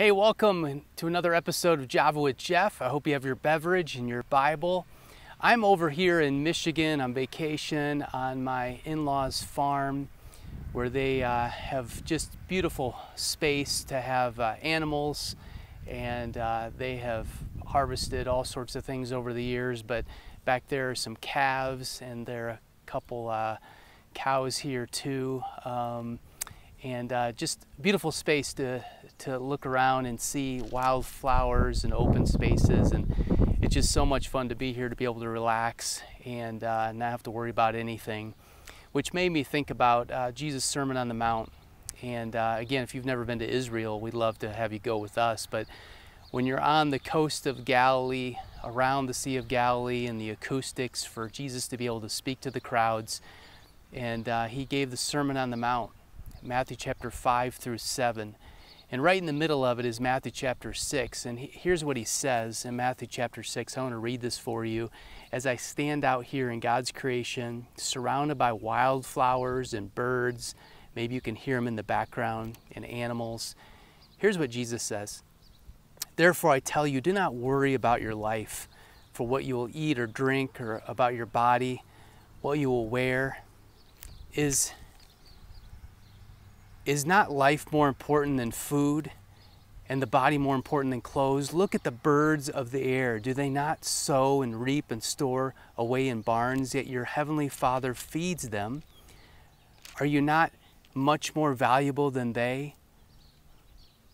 Hey, welcome to another episode of Java with Jeff. I hope you have your beverage and your Bible. I'm over here in Michigan on vacation on my in law's farm where they uh, have just beautiful space to have uh, animals and uh, they have harvested all sorts of things over the years. But back there are some calves and there are a couple uh, cows here too. Um, and uh, just beautiful space to to look around and see wildflowers and open spaces and it's just so much fun to be here to be able to relax and uh, not have to worry about anything which made me think about uh, jesus sermon on the mount and uh, again if you've never been to israel we'd love to have you go with us but when you're on the coast of galilee around the sea of galilee and the acoustics for jesus to be able to speak to the crowds and uh, he gave the sermon on the mount Matthew chapter 5 through 7. And right in the middle of it is Matthew chapter 6. And here's what he says in Matthew chapter 6. I want to read this for you. As I stand out here in God's creation, surrounded by wildflowers and birds, maybe you can hear them in the background, and animals. Here's what Jesus says Therefore, I tell you, do not worry about your life, for what you will eat or drink, or about your body, what you will wear. Is is not life more important than food and the body more important than clothes? Look at the birds of the air. Do they not sow and reap and store away in barns, yet your heavenly Father feeds them? Are you not much more valuable than they?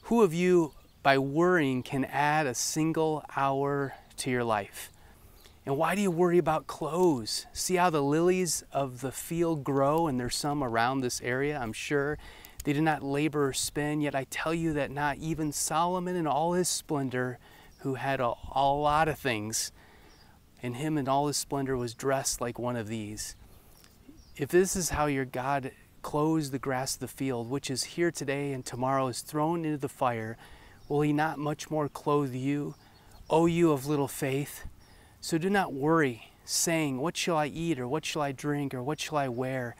Who of you, by worrying, can add a single hour to your life? And why do you worry about clothes? See how the lilies of the field grow, and there's some around this area, I'm sure. They did not labor or spin, yet I tell you that not even Solomon in all his splendor, who had a, a lot of things, and him in all his splendor was dressed like one of these. If this is how your God clothes the grass of the field, which is here today and tomorrow is thrown into the fire, will he not much more clothe you, O you of little faith? So do not worry, saying, What shall I eat, or what shall I drink, or what shall I wear?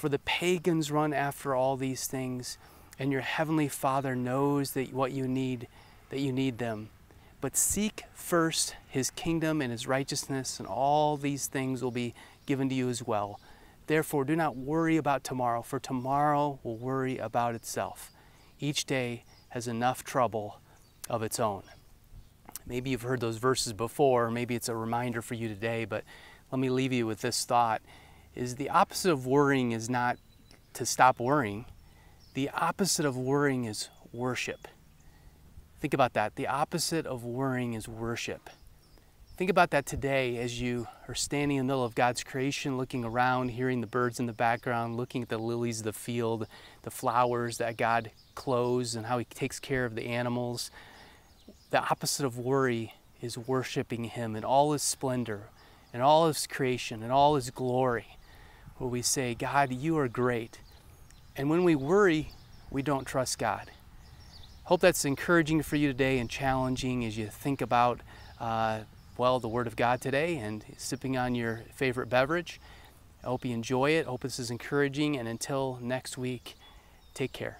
For the pagans run after all these things, and your heavenly Father knows that what you need, that you need them. But seek first his kingdom and his righteousness, and all these things will be given to you as well. Therefore, do not worry about tomorrow, for tomorrow will worry about itself. Each day has enough trouble of its own. Maybe you've heard those verses before, maybe it's a reminder for you today, but let me leave you with this thought is the opposite of worrying is not to stop worrying. The opposite of worrying is worship. Think about that. The opposite of worrying is worship. Think about that today as you are standing in the middle of God's creation, looking around, hearing the birds in the background, looking at the lilies of the field, the flowers that God clothes, and how He takes care of the animals. The opposite of worry is worshiping Him in all His splendor, in all His creation, in all His glory where we say, God, you are great. And when we worry, we don't trust God. Hope that's encouraging for you today and challenging as you think about, uh, well, the Word of God today and sipping on your favorite beverage. I hope you enjoy it. hope this is encouraging. And until next week, take care.